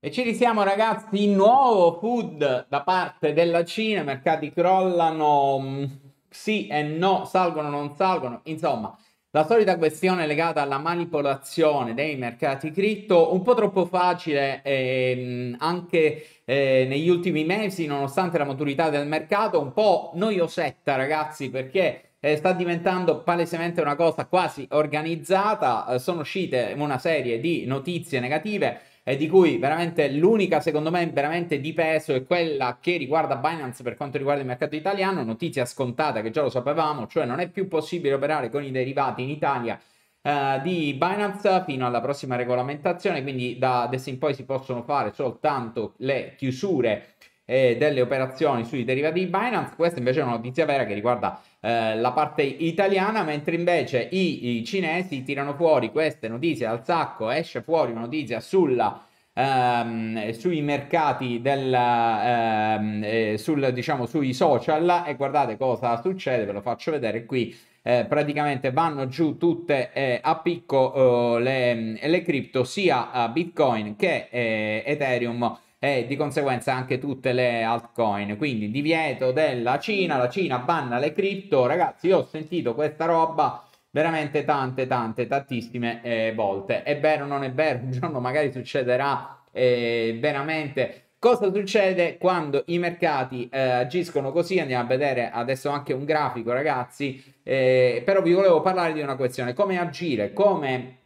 E ci risiamo ragazzi, nuovo food da parte della Cina, i mercati crollano, sì e no, salgono o non salgono, insomma, la solita questione legata alla manipolazione dei mercati cripto, un po' troppo facile ehm, anche eh, negli ultimi mesi, nonostante la maturità del mercato, un po' noiosetta ragazzi, perché eh, sta diventando palesemente una cosa quasi organizzata, eh, sono uscite una serie di notizie negative e di cui veramente l'unica, secondo me, veramente di peso è quella che riguarda Binance per quanto riguarda il mercato italiano, notizia scontata che già lo sapevamo, cioè non è più possibile operare con i derivati in Italia eh, di Binance fino alla prossima regolamentazione, quindi da adesso in poi si possono fare soltanto le chiusure eh, delle operazioni sui derivati di Binance, questa invece è una notizia vera che riguarda eh, la parte italiana, mentre invece i, i, cinesi tirano fuori queste notizie al sacco, esce fuori una notizia sulla, ehm, sui mercati, del, ehm, sul, diciamo, sui social e guardate cosa succede, ve lo faccio vedere qui. Eh, praticamente vanno giù tutte eh, a picco eh, le, le cripto sia Bitcoin che eh, Ethereum e di conseguenza anche tutte le altcoin. Quindi divieto della Cina, la Cina banna le cripto. Ragazzi, io ho sentito questa roba veramente tante, tante, tantissime eh, volte. È vero, o non è vero, un giorno magari succederà eh, veramente. Cosa succede quando i mercati eh, agiscono così? Andiamo a vedere adesso anche un grafico, ragazzi. Eh, però vi volevo parlare di una questione: come agire, come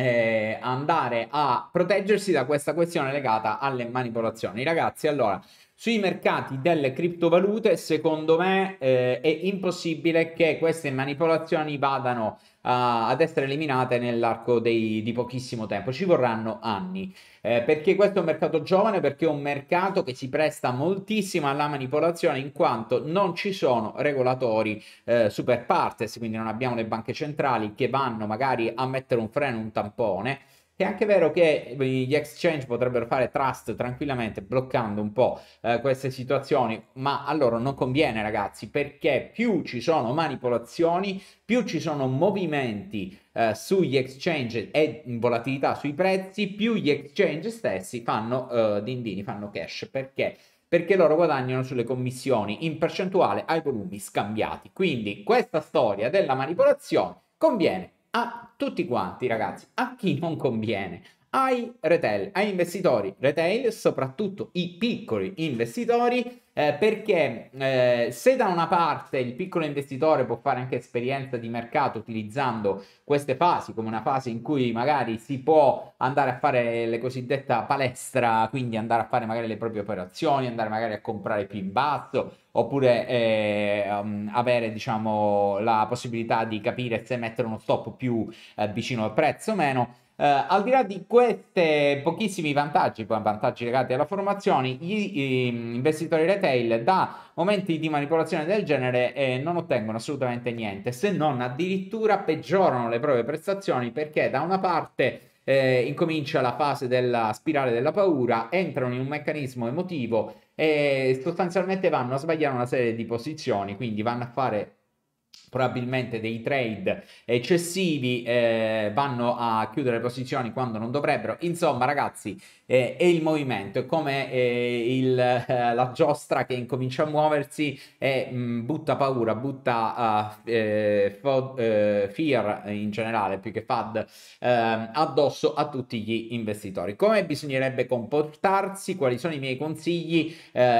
eh, andare a proteggersi da questa questione legata alle manipolazioni. Ragazzi, allora, sui mercati delle criptovalute, secondo me, eh, è impossibile che queste manipolazioni vadano uh, ad essere eliminate nell'arco dei, di pochissimo tempo. Ci vorranno anni. Eh, perché questo è un mercato giovane, perché è un mercato che si presta moltissimo alla manipolazione, in quanto non ci sono regolatori eh, super partes, quindi non abbiamo le banche centrali che vanno magari a mettere un freno, un tampone. È anche vero che gli exchange potrebbero fare trust tranquillamente bloccando un po' eh, queste situazioni, ma a loro non conviene ragazzi perché più ci sono manipolazioni, più ci sono movimenti eh, sugli exchange e volatilità sui prezzi, più gli exchange stessi fanno eh, dindini, fanno cash perché perché loro guadagnano sulle commissioni in percentuale ai volumi scambiati. Quindi questa storia della manipolazione conviene a tutti quanti, ragazzi, a chi non conviene ai retail, ai investitori retail, soprattutto i piccoli investitori, eh, perché eh, se da una parte il piccolo investitore può fare anche esperienza di mercato utilizzando queste fasi come una fase in cui magari si può andare a fare le cosiddette palestra, quindi andare a fare magari le proprie operazioni, andare magari a comprare più in basso, oppure eh, um, avere diciamo la possibilità di capire se mettere uno stop più eh, vicino al prezzo o meno eh, al di là di questi pochissimi vantaggi, poi vantaggi legati alla formazione, gli, gli investitori retail da momenti di manipolazione del genere eh, non ottengono assolutamente niente, se non addirittura peggiorano le proprie prestazioni perché da una parte eh, incomincia la fase della spirale della paura, entrano in un meccanismo emotivo e sostanzialmente vanno a sbagliare una serie di posizioni, quindi vanno a fare probabilmente dei trade eccessivi eh, vanno a chiudere posizioni quando non dovrebbero insomma ragazzi eh, è il movimento è come eh, il, eh, la giostra che incomincia a muoversi e mh, mm, butta paura butta uh, eh, eh, fod, fear in generale più che fad addosso a tutti gli investitori come bisognerebbe comportarsi quali sono i miei consigli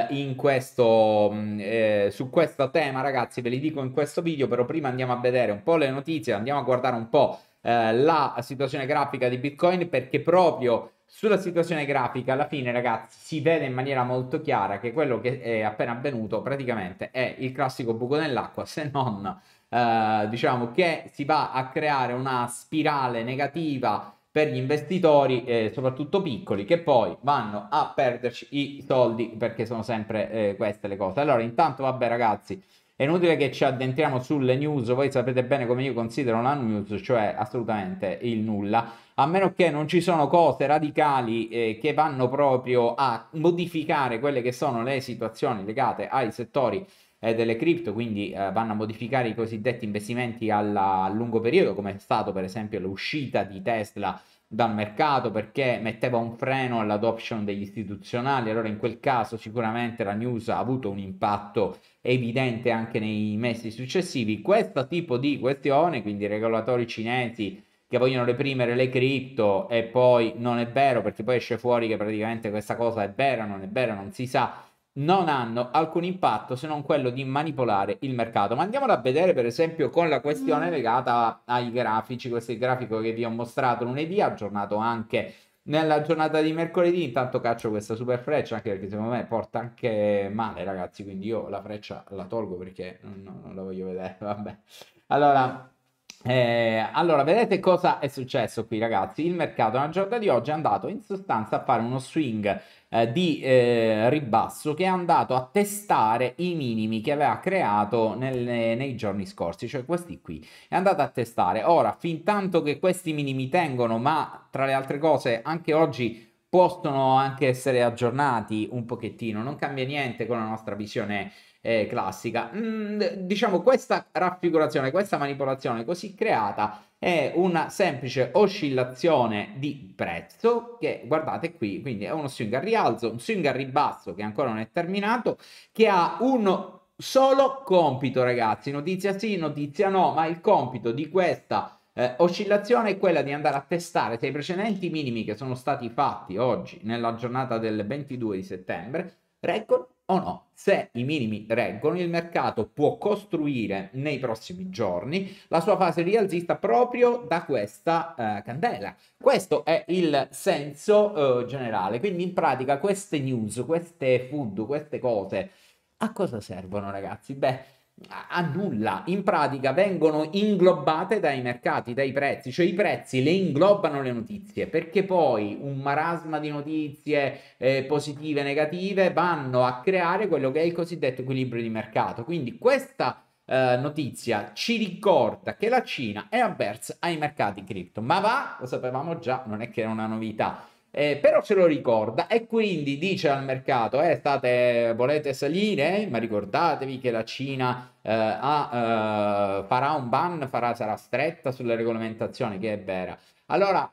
in questo mh, mm, su questo tema ragazzi ve li dico in questo video però però prima andiamo a vedere un po' le notizie, andiamo a guardare un po' eh, la situazione grafica di Bitcoin perché proprio sulla situazione grafica alla fine ragazzi si vede in maniera molto chiara che quello che è appena avvenuto praticamente è il classico buco nell'acqua se non eh, diciamo che si va a creare una spirale negativa per gli investitori, eh, soprattutto piccoli, che poi vanno a perderci i soldi perché sono sempre eh, queste le cose. Allora, intanto, vabbè, ragazzi, è inutile che ci addentriamo sulle news, voi sapete bene come io considero la news, cioè assolutamente il nulla, a meno che non ci sono cose radicali eh, che vanno proprio a modificare quelle che sono le situazioni legate ai settori eh, delle cripto, quindi eh, vanno a modificare i cosiddetti investimenti alla, a lungo periodo, come è stato per esempio l'uscita di Tesla dal mercato perché metteva un freno all'adoption degli istituzionali. Allora in quel caso sicuramente la news ha avuto un impatto evidente anche nei mesi successivi. Questo tipo di questione, quindi regolatori cinesi che vogliono reprimere le cripto e poi non è vero perché poi esce fuori che praticamente questa cosa è vera, non è vera, non si sa non hanno alcun impatto se non quello di manipolare il mercato. Ma andiamola a vedere, per esempio, con la questione mm. legata ai grafici. Questo è il grafico che vi ho mostrato lunedì, aggiornato anche nella giornata di mercoledì. Intanto caccio questa super freccia, anche perché secondo me porta anche male, ragazzi. Quindi io la freccia la tolgo perché non, non la voglio vedere. Vabbè. Allora, eh, allora, vedete cosa è successo qui, ragazzi. Il mercato nella giornata di oggi è andato in sostanza a fare uno swing eh, di eh, ribasso che è andato a testare i minimi che aveva creato nel, nei giorni scorsi, cioè questi qui. È andato a testare. Ora, fin tanto che questi minimi tengono, ma tra le altre cose, anche oggi possono anche essere aggiornati un pochettino, non cambia niente con la nostra visione eh, classica. Mm, diciamo questa raffigurazione, questa manipolazione così creata è una semplice oscillazione di prezzo che guardate qui, quindi è uno swing a rialzo, un swing a ribasso che ancora non è terminato, che ha un solo compito ragazzi, notizia sì, notizia no, ma il compito di questa eh, oscillazione è quella di andare a testare se i precedenti minimi che sono stati fatti oggi nella giornata del 22 di settembre record o no. Se i minimi reggono, il mercato può costruire nei prossimi giorni la sua fase rialzista proprio da questa eh, candela. Questo è il senso eh, generale. Quindi in pratica queste news, queste food, queste cose, a cosa servono ragazzi? Beh, a nulla, in pratica vengono inglobate dai mercati, dai prezzi, cioè i prezzi le inglobano le notizie, perché poi un marasma di notizie eh, positive e negative vanno a creare quello che è il cosiddetto equilibrio di mercato. Quindi questa eh, notizia ci ricorda che la Cina è avversa ai mercati cripto, ma va, lo sapevamo già, non è che era una novità. Eh, però ce lo ricorda e quindi dice al mercato: eh, state, volete salire, ma ricordatevi che la Cina eh, ha, eh, farà un ban, farà, sarà stretta sulle regolamentazioni, che è vera. Allora,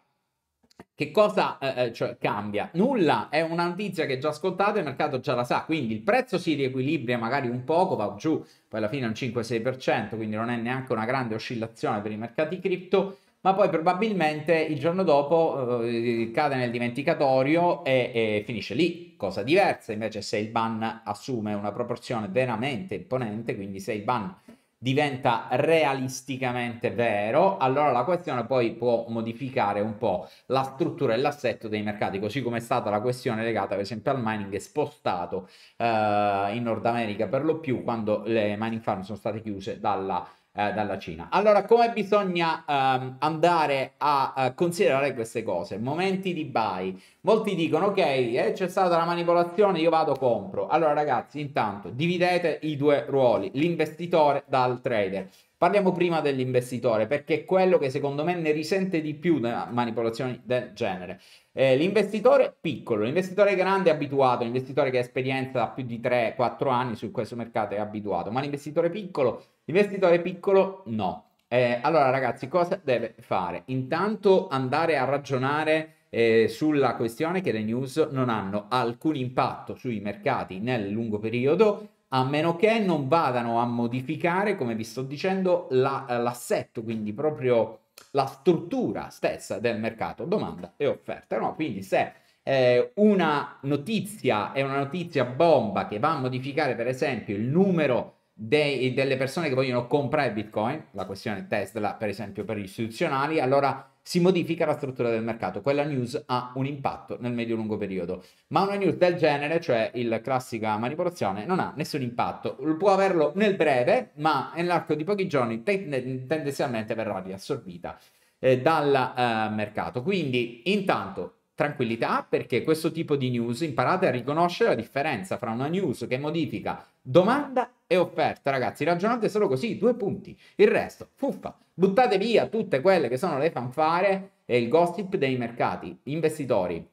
che cosa eh, eh, cioè, cambia? Nulla, è una notizia che già ascoltate, il mercato già la sa, quindi il prezzo si riequilibra magari un poco, va giù, poi alla fine è un 5-6%, quindi non è neanche una grande oscillazione per i mercati cripto ma poi probabilmente il giorno dopo eh, eh, cade nel dimenticatorio e, e, finisce lì, cosa diversa invece se il ban assume una proporzione veramente imponente, quindi se il ban diventa realisticamente vero, allora la questione poi può modificare un po' la struttura e l'assetto dei mercati, così come è stata la questione legata per esempio al mining spostato eh, in Nord America per lo più quando le mining farm sono state chiuse dalla eh, dalla Cina. Allora, come bisogna um, andare a, a, eh, considerare queste cose? Momenti di buy. Molti dicono, ok, eh, c'è stata la manipolazione, io vado, compro. Allora, ragazzi, intanto dividete i due ruoli, l'investitore dal trader. Parliamo prima dell'investitore, perché è quello che secondo me ne risente di più da manipolazioni del genere. Eh, l'investitore piccolo, l'investitore grande è abituato, l'investitore che ha esperienza da più di 3-4 anni su questo mercato è abituato, ma l'investitore piccolo, l'investitore piccolo no. Eh, allora ragazzi, cosa deve fare? Intanto andare a ragionare eh, sulla questione che le news non hanno alcun impatto sui mercati nel lungo periodo a meno che non vadano a modificare, come vi sto dicendo, la, eh, l'assetto, quindi proprio la struttura stessa del mercato, domanda e offerta. No? Quindi se eh, una notizia è una notizia bomba che va a modificare, per esempio, il numero dei, delle persone che vogliono comprare Bitcoin, la questione Tesla, per esempio, per gli istituzionali, allora si modifica la struttura del mercato. Quella news ha un impatto nel medio-lungo periodo. Ma una news del genere, cioè la classica manipolazione, non ha nessun impatto. Può averlo nel breve, ma nell'arco di pochi giorni tendenzialmente verrà riassorbita eh, dal eh, mercato. Quindi, intanto, tranquillità perché questo tipo di news imparate a riconoscere la differenza fra una news che modifica domanda e offerta, ragazzi. Ragionate solo così, due punti. Il resto, fuffa. Buttate via tutte quelle che sono le fanfare e il gossip dei mercati. Investitori,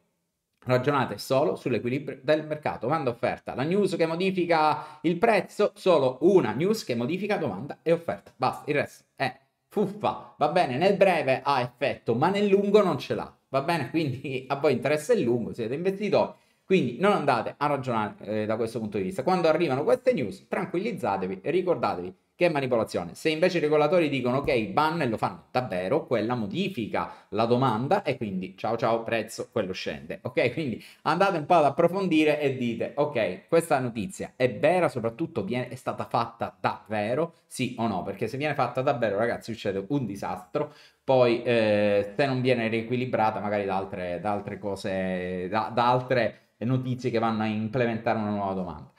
Ragionate solo sull'equilibrio del mercato, Manda offerta, la news che modifica il prezzo, solo una news che modifica domanda e offerta, basta, il resto è fuffa, va bene, nel breve ha effetto, ma nel lungo non ce l'ha, va bene, quindi a voi interessa il lungo, siete investitori, quindi non andate a ragionare eh, da questo punto di vista. Quando arrivano queste news, tranquillizzatevi e ricordatevi che è manipolazione. Se invece i regolatori dicono ok, ban e lo fanno davvero, quella modifica la domanda e quindi ciao ciao prezzo, quello scende. Ok, quindi andate un po' ad approfondire e dite ok, questa notizia è vera, soprattutto viene, è stata fatta davvero, sì o no? Perché se viene fatta davvero ragazzi succede un disastro, poi eh, se non viene riequilibrata magari da altre, da altre cose, da, da altre notizie che vanno a implementare una nuova domanda.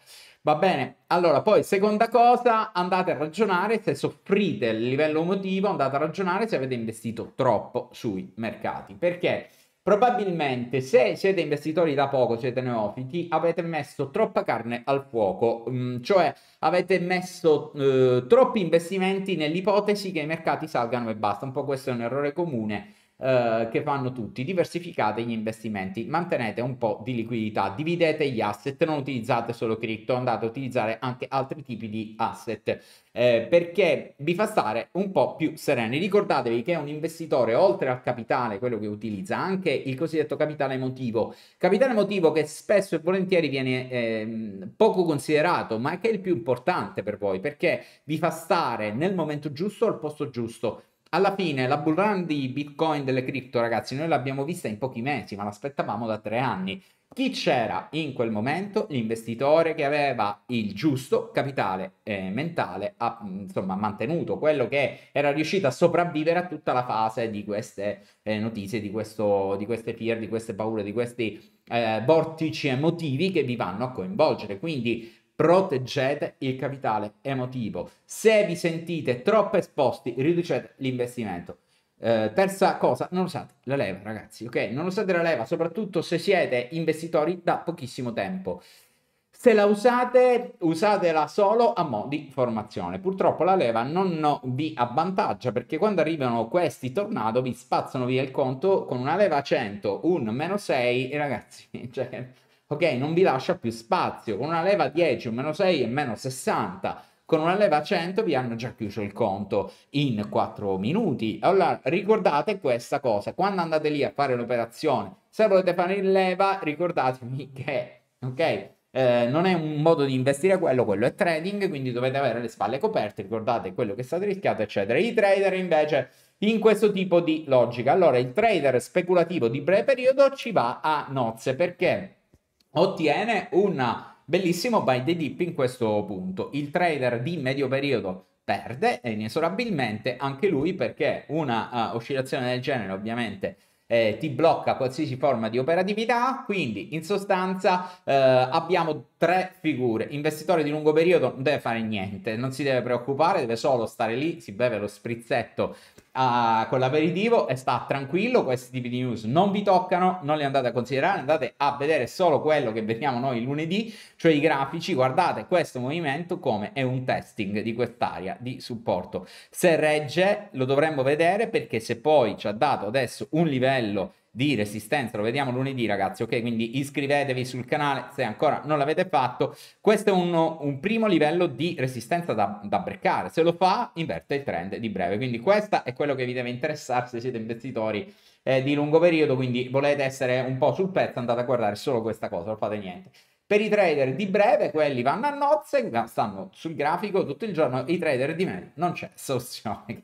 Va bene, allora poi seconda cosa, andate a ragionare se soffrite il livello emotivo, andate a ragionare se avete investito troppo sui mercati, perché probabilmente se siete investitori da poco, siete neofiti, avete messo troppa carne al fuoco, mm, cioè avete messo eh, troppi investimenti nell'ipotesi che i mercati salgano e basta, un po' questo è un errore comune eh, che fanno tutti, diversificate gli investimenti, mantenete un po' di liquidità, dividete gli asset, non utilizzate solo cripto, andate a utilizzare anche altri tipi di asset. Eh, perché vi fa stare un po' più sereni. Ricordatevi che un investitore, oltre al capitale, quello che utilizza, anche il cosiddetto capitale emotivo, capitale emotivo che spesso e volentieri viene eh, poco considerato, ma è che è il più importante per voi, perché vi fa stare nel momento giusto al posto giusto alla fine la bull run di Bitcoin delle cripto, ragazzi, noi l'abbiamo vista in pochi mesi, ma l'aspettavamo da tre anni. Chi c'era in quel momento? L'investitore che aveva il giusto capitale eh, mentale, ha mm, insomma mantenuto quello che era riuscito a sopravvivere a tutta la fase di queste eh, notizie, di, questo, di, queste fear, di queste paure, di questi eh, vortici emotivi che vi vanno a coinvolgere. Quindi proteggete il capitale emotivo. Se vi sentite troppo esposti, riducete l'investimento. Eh, terza cosa, non usate la leva, ragazzi, ok? Non usate la leva, soprattutto se siete investitori da pochissimo tempo. Se la usate, usatela solo a mo' di formazione. Purtroppo la leva non vi avvantaggia perché quando arrivano questi tornado vi spazzano via il conto con una leva 100, un meno 6 ragazzi, cioè, ok? Non vi lascia più spazio. Con una leva 10, un meno 6 e meno 60 con una leva 100 vi hanno già chiuso il conto in 4 minuti. Allora ricordate questa cosa, quando andate lì a fare l'operazione, se volete fare in leva ricordatevi che, ok? Eh, non è un modo di investire quello, quello è trading, quindi dovete avere le spalle coperte, ricordate quello che state rischiando, eccetera. I trader invece in questo tipo di logica. Allora il trader speculativo di breve periodo ci va a nozze perché ottiene un bellissimo buy the dip in questo punto. Il trader di medio periodo perde inesorabilmente anche lui perché una uh, oscillazione del genere ovviamente eh, ti blocca qualsiasi forma di operatività, quindi in sostanza eh, abbiamo tre figure. Investitore di lungo periodo non deve fare niente, non si deve preoccupare, deve solo stare lì, si beve lo sprizzetto uh, con l'aperitivo e sta tranquillo. Questi tipi di news non vi toccano, non li andate a considerare, andate a vedere solo quello che vediamo noi lunedì, cioè i grafici. Guardate questo movimento come è un testing di quest'area di supporto. Se regge lo dovremmo vedere perché se poi ci ha dato adesso un livello di resistenza, lo vediamo lunedì ragazzi, ok? Quindi iscrivetevi sul canale se ancora non l'avete fatto. Questo è uno, un primo livello di resistenza da, da breccare, se lo fa inverte il trend di breve, quindi questo è quello che vi deve interessare se siete investitori eh, di lungo periodo, quindi volete essere un po' sul pezzo, andate a guardare solo questa cosa, non fate niente. Per i trader di breve, quelli vanno a nozze, stanno sul grafico tutto il giorno, i trader di meno non c'è soluzione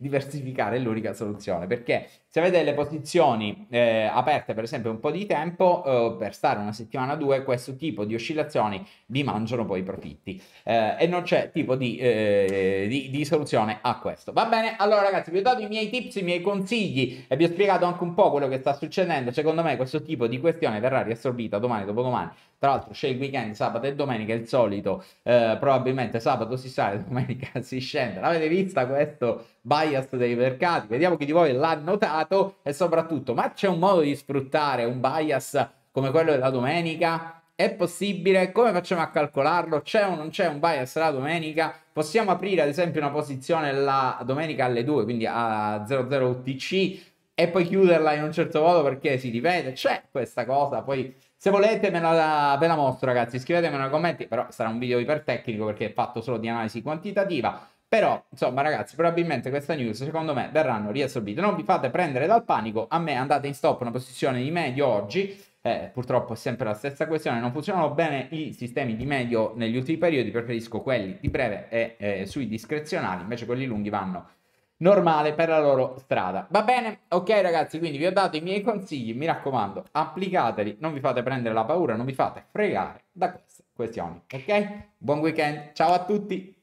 diversificare è l'unica soluzione perché se avete le posizioni eh, aperte per esempio un po' di tempo eh, per stare una settimana o due questo tipo di oscillazioni vi mangiano poi i profitti eh, e non c'è tipo di, eh, di, di, soluzione a questo va bene allora ragazzi vi ho dato i miei tips i miei consigli e vi ho spiegato anche un po' quello che sta succedendo secondo me questo tipo di questione verrà riassorbita domani dopodomani tra l'altro c'è il weekend sabato e domenica il solito eh, probabilmente sabato si sale domenica si scende l'avete vista questo vai bias dei mercati. Vediamo chi di voi l'ha notato e soprattutto, ma c'è un modo di sfruttare un bias come quello della domenica? È possibile? Come facciamo a calcolarlo? C'è o non c'è un bias la domenica? Possiamo aprire ad esempio una posizione la domenica alle 2, quindi a 00 UTC e poi chiuderla in un certo modo perché si ripete? C'è questa cosa, poi se volete me la, ve la mostro ragazzi, scrivetemela nei commenti, però sarà un video ipertecnico perché è fatto solo di analisi quantitativa. Però, insomma, ragazzi, probabilmente questa news, secondo me, verranno riassorbite. Non vi fate prendere dal panico. A me andate in stop una posizione di medio oggi. Eh, purtroppo è sempre la stessa questione, non funzionano bene i sistemi di medio negli ultimi periodi, preferisco quelli di breve e eh, sui discrezionali, invece quelli lunghi vanno normale per la loro strada. Va bene? Ok ragazzi, quindi vi ho dato i miei consigli, mi raccomando, applicateli, non vi fate prendere la paura, non vi fate fregare da queste questioni, ok? Buon weekend, ciao a tutti!